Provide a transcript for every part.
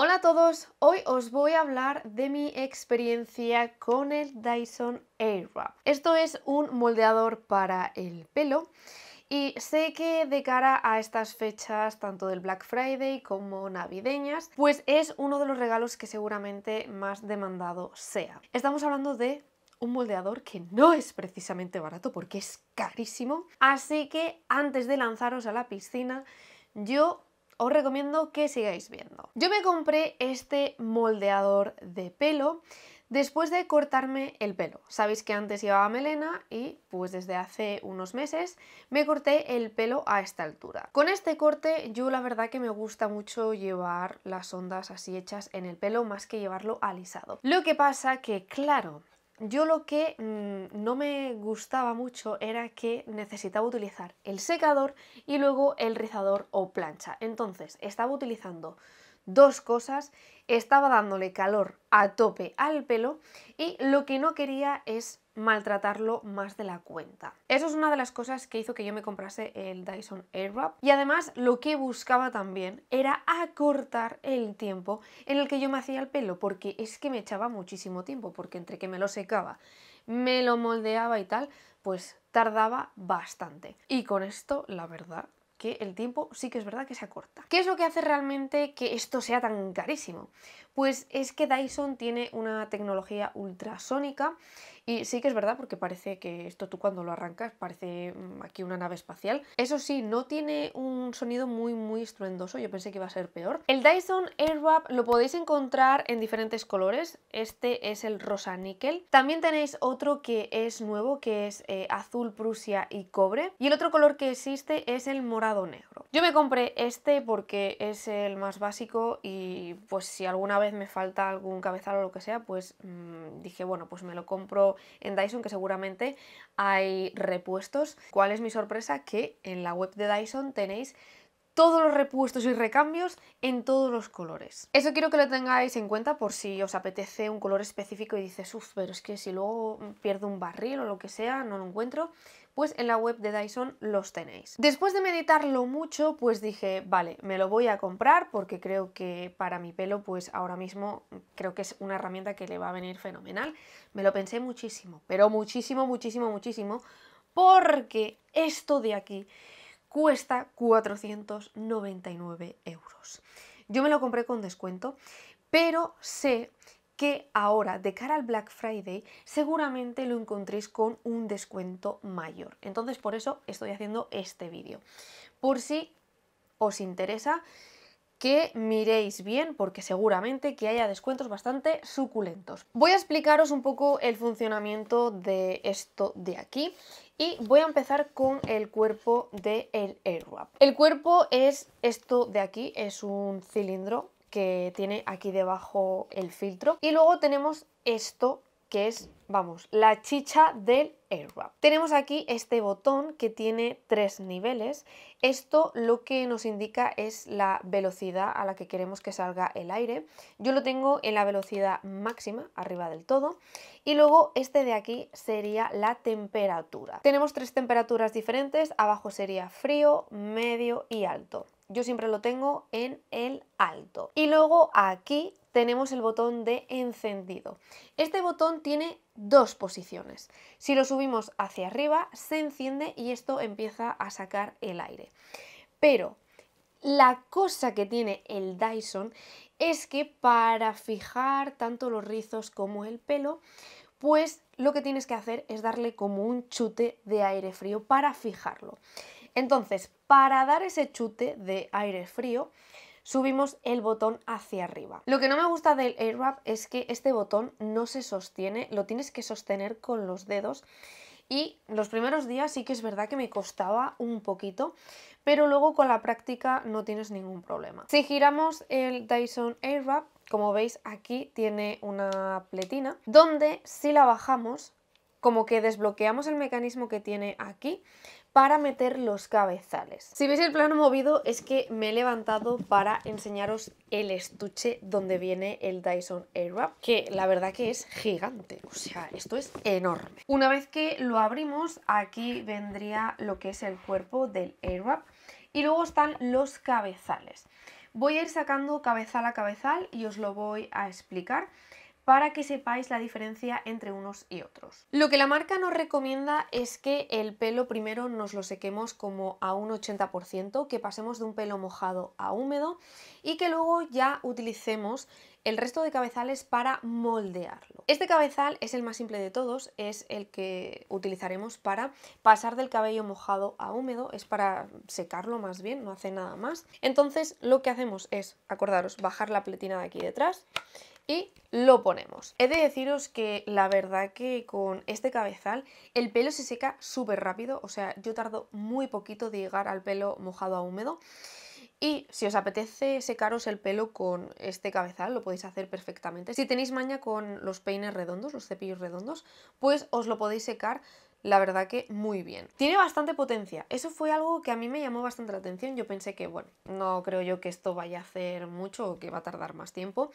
Hola a todos, hoy os voy a hablar de mi experiencia con el Dyson Airwrap. Esto es un moldeador para el pelo y sé que de cara a estas fechas, tanto del Black Friday como navideñas, pues es uno de los regalos que seguramente más demandado sea. Estamos hablando de un moldeador que no es precisamente barato porque es carísimo, así que antes de lanzaros a la piscina, yo os recomiendo que sigáis viendo. Yo me compré este moldeador de pelo después de cortarme el pelo. Sabéis que antes llevaba melena y pues desde hace unos meses me corté el pelo a esta altura. Con este corte yo la verdad que me gusta mucho llevar las ondas así hechas en el pelo más que llevarlo alisado. Lo que pasa que claro, yo lo que mm, no me gustaba mucho era que necesitaba utilizar el secador y luego el rizador o plancha. Entonces, estaba utilizando dos cosas, estaba dándole calor a tope al pelo y lo que no quería es maltratarlo más de la cuenta. Eso es una de las cosas que hizo que yo me comprase el Dyson Airwrap. Y además lo que buscaba también era acortar el tiempo en el que yo me hacía el pelo, porque es que me echaba muchísimo tiempo, porque entre que me lo secaba, me lo moldeaba y tal, pues tardaba bastante. Y con esto, la verdad, que el tiempo sí que es verdad que se acorta. ¿Qué es lo que hace realmente que esto sea tan carísimo? Pues es que Dyson tiene una tecnología ultrasónica y sí que es verdad, porque parece que esto tú cuando lo arrancas parece mm, aquí una nave espacial. Eso sí, no tiene un sonido muy, muy estruendoso. Yo pensé que iba a ser peor. El Dyson Airwrap lo podéis encontrar en diferentes colores. Este es el rosa níquel. También tenéis otro que es nuevo, que es eh, azul, prusia y cobre. Y el otro color que existe es el morado negro. Yo me compré este porque es el más básico y pues si alguna vez me falta algún cabezal o lo que sea, pues mm, dije, bueno, pues me lo compro en Dyson que seguramente hay repuestos. ¿Cuál es mi sorpresa? Que en la web de Dyson tenéis todos los repuestos y recambios en todos los colores. Eso quiero que lo tengáis en cuenta por si os apetece un color específico y dices, uff, pero es que si luego pierdo un barril o lo que sea, no lo encuentro, pues en la web de Dyson los tenéis. Después de meditarlo mucho, pues dije, vale, me lo voy a comprar porque creo que para mi pelo, pues ahora mismo creo que es una herramienta que le va a venir fenomenal. Me lo pensé muchísimo, pero muchísimo, muchísimo, muchísimo, porque esto de aquí cuesta 499 euros. Yo me lo compré con descuento, pero sé que ahora, de cara al Black Friday, seguramente lo encontréis con un descuento mayor. Entonces, por eso estoy haciendo este vídeo. Por si os interesa, que miréis bien porque seguramente que haya descuentos bastante suculentos. Voy a explicaros un poco el funcionamiento de esto de aquí y voy a empezar con el cuerpo del el Airwrap. El cuerpo es esto de aquí, es un cilindro que tiene aquí debajo el filtro. Y luego tenemos esto que es, vamos, la chicha del Airwrap. Tenemos aquí este botón que tiene tres niveles. Esto lo que nos indica es la velocidad a la que queremos que salga el aire. Yo lo tengo en la velocidad máxima, arriba del todo. Y luego este de aquí sería la temperatura. Tenemos tres temperaturas diferentes. Abajo sería frío, medio y alto yo siempre lo tengo en el alto. Y luego aquí tenemos el botón de encendido. Este botón tiene dos posiciones. Si lo subimos hacia arriba, se enciende y esto empieza a sacar el aire. Pero la cosa que tiene el Dyson es que para fijar tanto los rizos como el pelo, pues lo que tienes que hacer es darle como un chute de aire frío para fijarlo. Entonces, para dar ese chute de aire frío subimos el botón hacia arriba. Lo que no me gusta del AirWrap es que este botón no se sostiene, lo tienes que sostener con los dedos y los primeros días sí que es verdad que me costaba un poquito, pero luego con la práctica no tienes ningún problema. Si giramos el Dyson Airwrap, como veis aquí tiene una pletina, donde si la bajamos, como que desbloqueamos el mecanismo que tiene aquí para meter los cabezales. Si veis el plano movido es que me he levantado para enseñaros el estuche donde viene el Dyson Airwrap, que la verdad que es gigante, o sea, esto es enorme. Una vez que lo abrimos, aquí vendría lo que es el cuerpo del Airwrap y luego están los cabezales. Voy a ir sacando cabezal a cabezal y os lo voy a explicar para que sepáis la diferencia entre unos y otros. Lo que la marca nos recomienda es que el pelo primero nos lo sequemos como a un 80%, que pasemos de un pelo mojado a húmedo y que luego ya utilicemos el resto de cabezales para moldearlo. Este cabezal es el más simple de todos, es el que utilizaremos para pasar del cabello mojado a húmedo, es para secarlo más bien, no hace nada más. Entonces lo que hacemos es, acordaros, bajar la pletina de aquí detrás y lo ponemos. He de deciros que la verdad que con este cabezal el pelo se seca súper rápido, o sea, yo tardo muy poquito de llegar al pelo mojado a húmedo. Y si os apetece secaros el pelo con este cabezal, lo podéis hacer perfectamente. Si tenéis maña con los peines redondos, los cepillos redondos, pues os lo podéis secar la verdad que muy bien. Tiene bastante potencia. Eso fue algo que a mí me llamó bastante la atención. Yo pensé que, bueno, no creo yo que esto vaya a hacer mucho o que va a tardar más tiempo.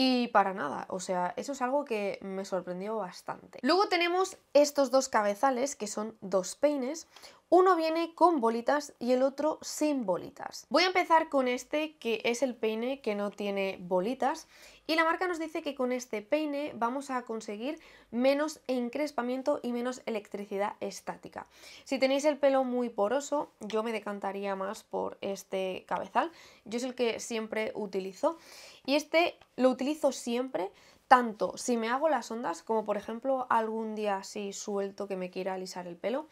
Y para nada, o sea, eso es algo que me sorprendió bastante. Luego tenemos estos dos cabezales, que son dos peines. Uno viene con bolitas y el otro sin bolitas. Voy a empezar con este, que es el peine que no tiene bolitas y la marca nos dice que con este peine vamos a conseguir menos encrespamiento y menos electricidad estática. Si tenéis el pelo muy poroso, yo me decantaría más por este cabezal. Yo es el que siempre utilizo. Y este lo utilizo siempre, tanto si me hago las ondas como por ejemplo algún día así suelto que me quiera alisar el pelo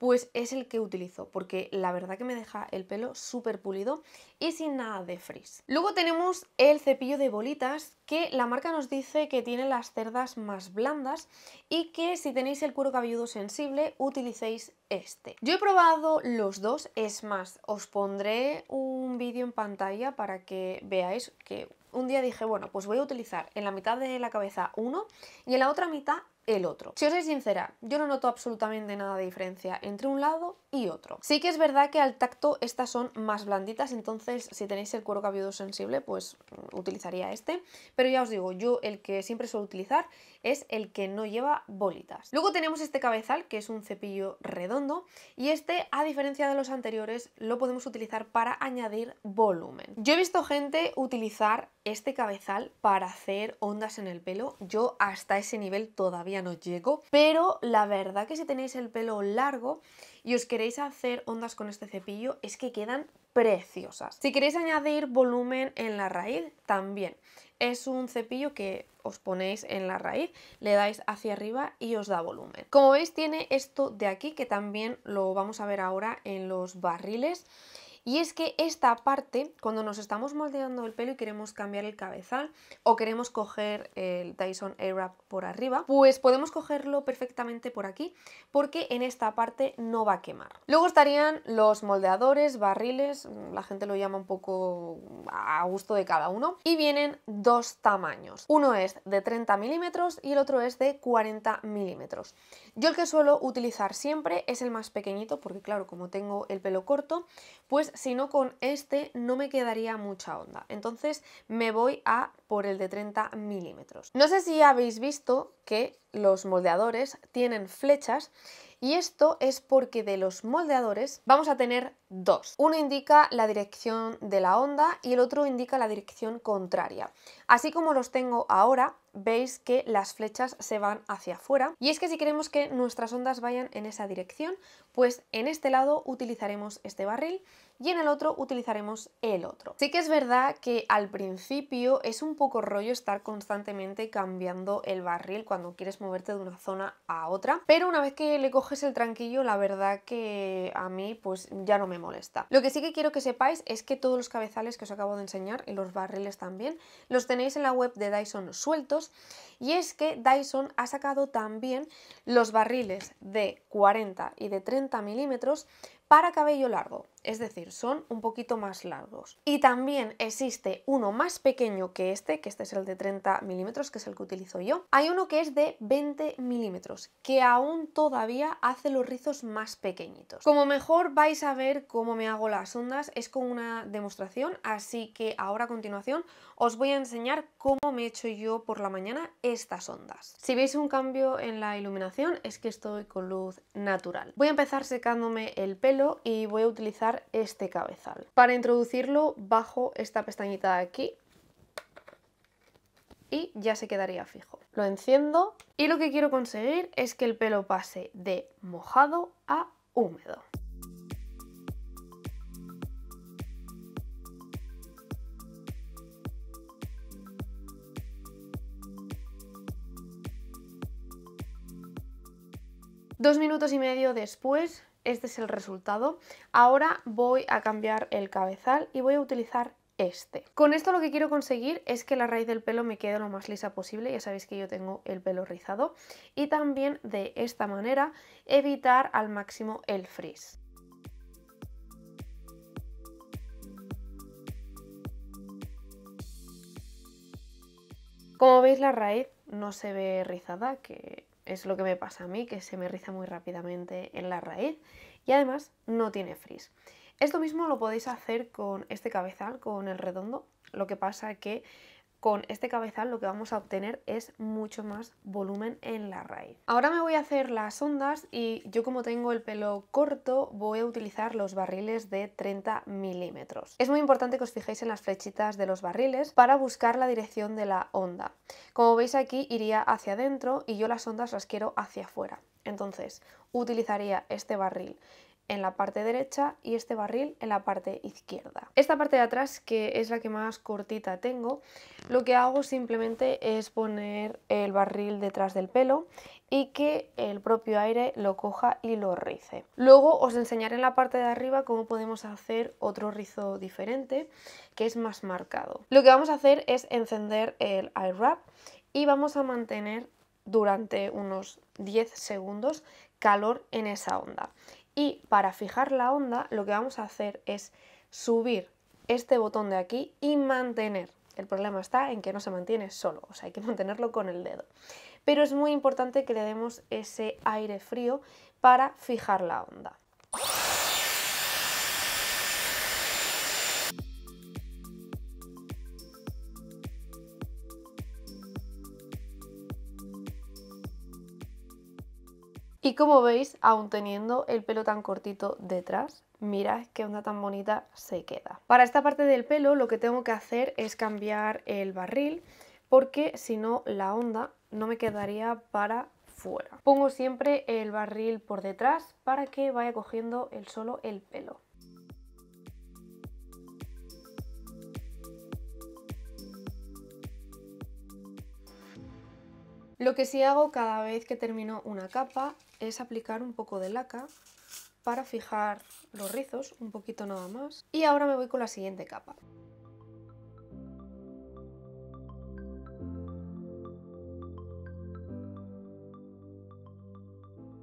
pues es el que utilizo porque la verdad que me deja el pelo súper pulido y sin nada de frizz. Luego tenemos el cepillo de bolitas que la marca nos dice que tiene las cerdas más blandas y que si tenéis el cuero cabelludo sensible utilicéis este. Yo he probado los dos, es más, os pondré un vídeo en pantalla para que veáis que un día dije, bueno, pues voy a utilizar en la mitad de la cabeza uno y en la otra mitad el otro. Si os soy sincera, yo no noto absolutamente nada de diferencia entre un lado y otro. Sí que es verdad que al tacto estas son más blanditas, entonces si tenéis el cuero cabelludo sensible, pues mm, utilizaría este. Pero ya os digo, yo el que siempre suelo utilizar es el que no lleva bolitas. Luego tenemos este cabezal, que es un cepillo redondo, y este, a diferencia de los anteriores, lo podemos utilizar para añadir volumen. Yo he visto gente utilizar este cabezal para hacer ondas en el pelo. Yo hasta ese nivel todavía no llego, pero la verdad que si tenéis el pelo largo, y os queréis hacer ondas con este cepillo, es que quedan preciosas. Si queréis añadir volumen en la raíz, también. Es un cepillo que os ponéis en la raíz, le dais hacia arriba y os da volumen. Como veis tiene esto de aquí que también lo vamos a ver ahora en los barriles y es que esta parte, cuando nos estamos moldeando el pelo y queremos cambiar el cabezal o queremos coger el Dyson Airwrap por arriba, pues podemos cogerlo perfectamente por aquí porque en esta parte no va a quemar. Luego estarían los moldeadores, barriles, mm, la gente lo llama un poco a gusto de cada uno, y vienen dos tamaños. Uno es de 30 milímetros y el otro es de 40 milímetros. Yo el que suelo utilizar siempre es el más pequeñito porque claro, como tengo el pelo corto, pues sino con este, no me quedaría mucha onda. Entonces, me voy a por el de 30 milímetros. No sé si habéis visto que los moldeadores tienen flechas y esto es porque de los moldeadores vamos a tener dos. Uno indica la dirección de la onda y el otro indica la dirección contraria. Así como los tengo ahora, veis que las flechas se van hacia afuera. Y es que si queremos que nuestras ondas vayan en esa dirección, pues en este lado utilizaremos este barril y en el otro utilizaremos el otro. Sí que es verdad que al principio es un poco rollo estar constantemente cambiando el barril cuando quieres moverte de una zona a otra, pero una vez que le coges el tranquillo, la verdad que a mí pues ya no me molesta. Lo que sí que quiero que sepáis es que todos los cabezales que os acabo de enseñar y los barriles también, los tenéis en la web de Dyson sueltos y es que Dyson ha sacado también los barriles de 40 y de 30 milímetros para cabello largo, es decir, son un poquito más largos. Y también existe uno más pequeño que este, que este es el de 30 milímetros, que es el que utilizo yo. Hay uno que es de 20 milímetros, que aún todavía hace los rizos más pequeñitos. Como mejor vais a ver cómo me hago las ondas, es con una demostración, así que ahora a continuación os voy a enseñar cómo me he hecho yo por la mañana estas ondas. Si veis un cambio en la iluminación, es que estoy con luz natural. Voy a empezar secándome el pelo y voy a utilizar este cabezal. Para introducirlo bajo esta pestañita de aquí y ya se quedaría fijo. Lo enciendo y lo que quiero conseguir es que el pelo pase de mojado a húmedo. Dos minutos y medio después este es el resultado. Ahora voy a cambiar el cabezal y voy a utilizar este. Con esto lo que quiero conseguir es que la raíz del pelo me quede lo más lisa posible, ya sabéis que yo tengo el pelo rizado, y también de esta manera evitar al máximo el frizz. Como veis la raíz no se ve rizada, que es lo que me pasa a mí, que se me riza muy rápidamente en la raíz y además no tiene frizz. Esto mismo lo podéis hacer con este cabezal, con el redondo, lo que pasa que con este cabezal lo que vamos a obtener es mucho más volumen en la raíz. Ahora me voy a hacer las ondas y yo como tengo el pelo corto voy a utilizar los barriles de 30 milímetros. Es muy importante que os fijéis en las flechitas de los barriles para buscar la dirección de la onda. Como veis aquí iría hacia adentro y yo las ondas las quiero hacia afuera. Entonces utilizaría este barril en la parte derecha y este barril en la parte izquierda. Esta parte de atrás, que es la que más cortita tengo, lo que hago simplemente es poner el barril detrás del pelo y que el propio aire lo coja y lo rice. Luego os enseñaré en la parte de arriba cómo podemos hacer otro rizo diferente que es más marcado. Lo que vamos a hacer es encender el eye wrap y vamos a mantener durante unos 10 segundos calor en esa onda. Y para fijar la onda lo que vamos a hacer es subir este botón de aquí y mantener. El problema está en que no se mantiene solo, o sea, hay que mantenerlo con el dedo. Pero es muy importante que le demos ese aire frío para fijar la onda. Y como veis, aún teniendo el pelo tan cortito detrás, mirad qué onda tan bonita se queda. Para esta parte del pelo lo que tengo que hacer es cambiar el barril porque si no la onda no me quedaría para fuera. Pongo siempre el barril por detrás para que vaya cogiendo el solo el pelo. Lo que sí hago cada vez que termino una capa es aplicar un poco de laca para fijar los rizos, un poquito nada más. Y ahora me voy con la siguiente capa.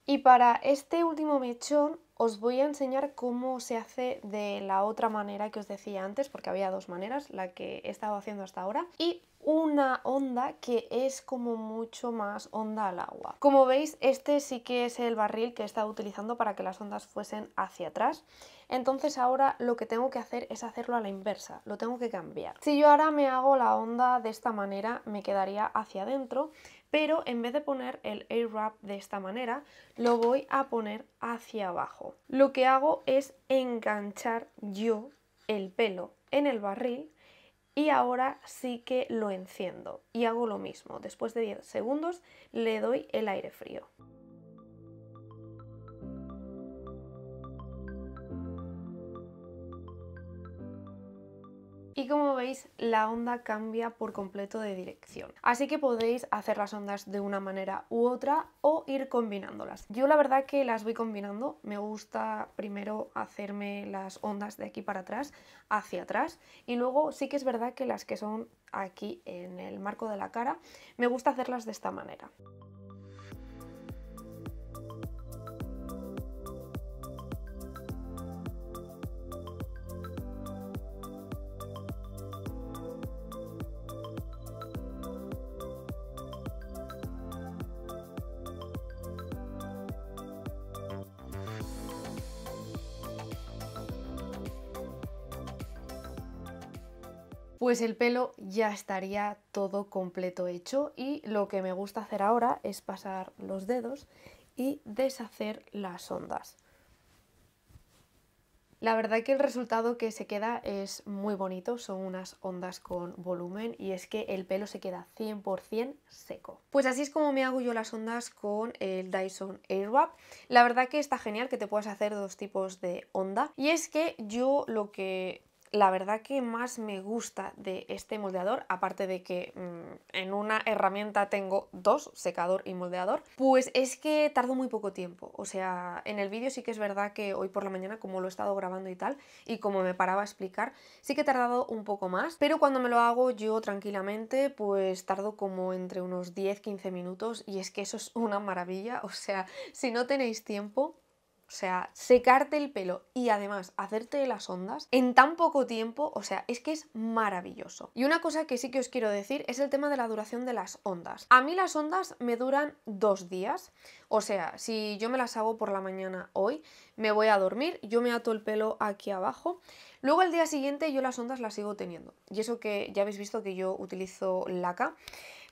Y para este último mechón os voy a enseñar cómo se hace de la otra manera que os decía antes, porque había dos maneras, la que he estado haciendo hasta ahora y una onda que es como mucho más onda al agua. Como veis, este sí que es el barril que he estado utilizando para que las ondas fuesen hacia atrás. Entonces ahora lo que tengo que hacer es hacerlo a la inversa, lo tengo que cambiar. Si yo ahora me hago la onda de esta manera, me quedaría hacia adentro, pero en vez de poner el air wrap de esta manera, lo voy a poner hacia abajo. Lo que hago es enganchar yo el pelo en el barril y ahora sí que lo enciendo y hago lo mismo. Después de 10 segundos le doy el aire frío. y como veis la onda cambia por completo de dirección. Así que podéis hacer las ondas de una manera u otra o ir combinándolas. Yo la verdad que las voy combinando, me gusta primero hacerme las ondas de aquí para atrás, hacia atrás y luego sí que es verdad que las que son aquí en el marco de la cara me gusta hacerlas de esta manera. pues el pelo ya estaría todo completo hecho y lo que me gusta hacer ahora es pasar los dedos y deshacer las ondas. La verdad que el resultado que se queda es muy bonito, son unas ondas con volumen y es que el pelo se queda 100% seco. Pues así es como me hago yo las ondas con el Dyson Airwrap. La verdad que está genial que te puedas hacer dos tipos de onda y es que yo lo que la verdad que más me gusta de este moldeador, aparte de que mm, en una herramienta tengo dos, secador y moldeador, pues es que tardo muy poco tiempo. O sea, en el vídeo sí que es verdad que hoy por la mañana, como lo he estado grabando y tal, y como me paraba a explicar, sí que he tardado un poco más, pero cuando me lo hago yo tranquilamente, pues tardo como entre unos 10-15 minutos y es que eso es una maravilla. O sea, si no tenéis tiempo, o sea, secarte el pelo y además hacerte las ondas en tan poco tiempo, o sea, es que es maravilloso. Y una cosa que sí que os quiero decir es el tema de la duración de las ondas. A mí las ondas me duran dos días, o sea, si yo me las hago por la mañana hoy, me voy a dormir, yo me ato el pelo aquí abajo, luego al día siguiente yo las ondas las sigo teniendo. Y eso que ya habéis visto que yo utilizo laca.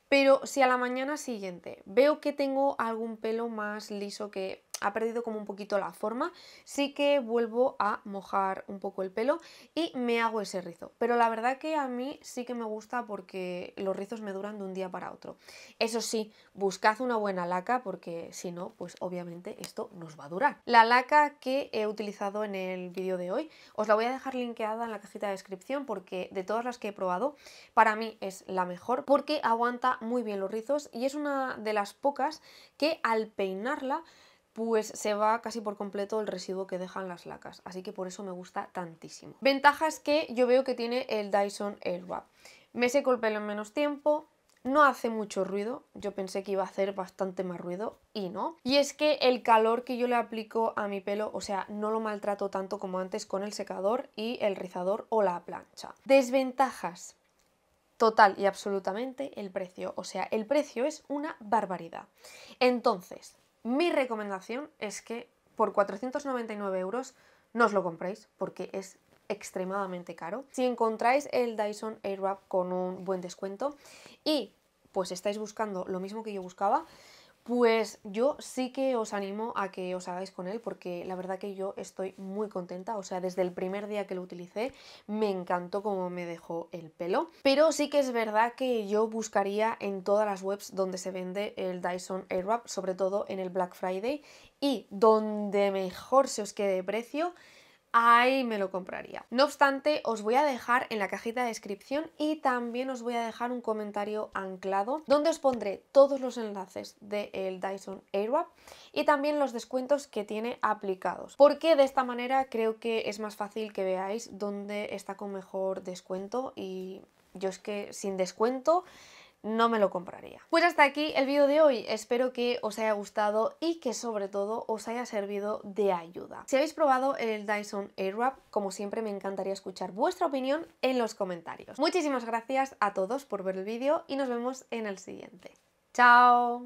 Pero si a la mañana siguiente veo que tengo algún pelo más liso que ha perdido como un poquito la forma, sí que vuelvo a mojar un poco el pelo y me hago ese rizo. Pero la verdad que a mí sí que me gusta porque los rizos me duran de un día para otro. Eso sí, buscad una buena laca porque si no, pues obviamente esto nos va a durar. La laca que he utilizado en el vídeo de hoy, os la voy a dejar linkeada en la cajita de descripción porque de todas las que he probado, para mí es la mejor porque aguanta muy bien los rizos y es una de las pocas que al peinarla pues se va casi por completo el residuo que dejan las lacas, así que por eso me gusta tantísimo. Ventajas que yo veo que tiene el Dyson Airwrap. Me seco el pelo en menos tiempo, no hace mucho ruido, yo pensé que iba a hacer bastante más ruido y no. Y es que el calor que yo le aplico a mi pelo, o sea, no lo maltrato tanto como antes con el secador y el rizador o la plancha. Desventajas. Total y absolutamente el precio. O sea, el precio es una barbaridad. Entonces, mi recomendación es que por 499 euros no os lo compréis porque es extremadamente caro. Si encontráis el Dyson Airwrap con un buen descuento y pues estáis buscando lo mismo que yo buscaba, pues yo sí que os animo a que os hagáis con él porque la verdad que yo estoy muy contenta, o sea, desde el primer día que lo utilicé me encantó cómo me dejó el pelo, pero sí que es verdad que yo buscaría en todas las webs donde se vende el Dyson Airwrap, sobre todo en el Black Friday y donde mejor se os quede precio ahí me lo compraría. No obstante, os voy a dejar en la cajita de descripción y también os voy a dejar un comentario anclado donde os pondré todos los enlaces del Dyson Airwrap y también los descuentos que tiene aplicados. Porque de esta manera creo que es más fácil que veáis dónde está con mejor descuento y yo es que sin descuento no me lo compraría. Pues hasta aquí el vídeo de hoy, espero que os haya gustado y que sobre todo os haya servido de ayuda. Si habéis probado el Dyson Airwrap, como siempre me encantaría escuchar vuestra opinión en los comentarios. Muchísimas gracias a todos por ver el vídeo y nos vemos en el siguiente. ¡Chao!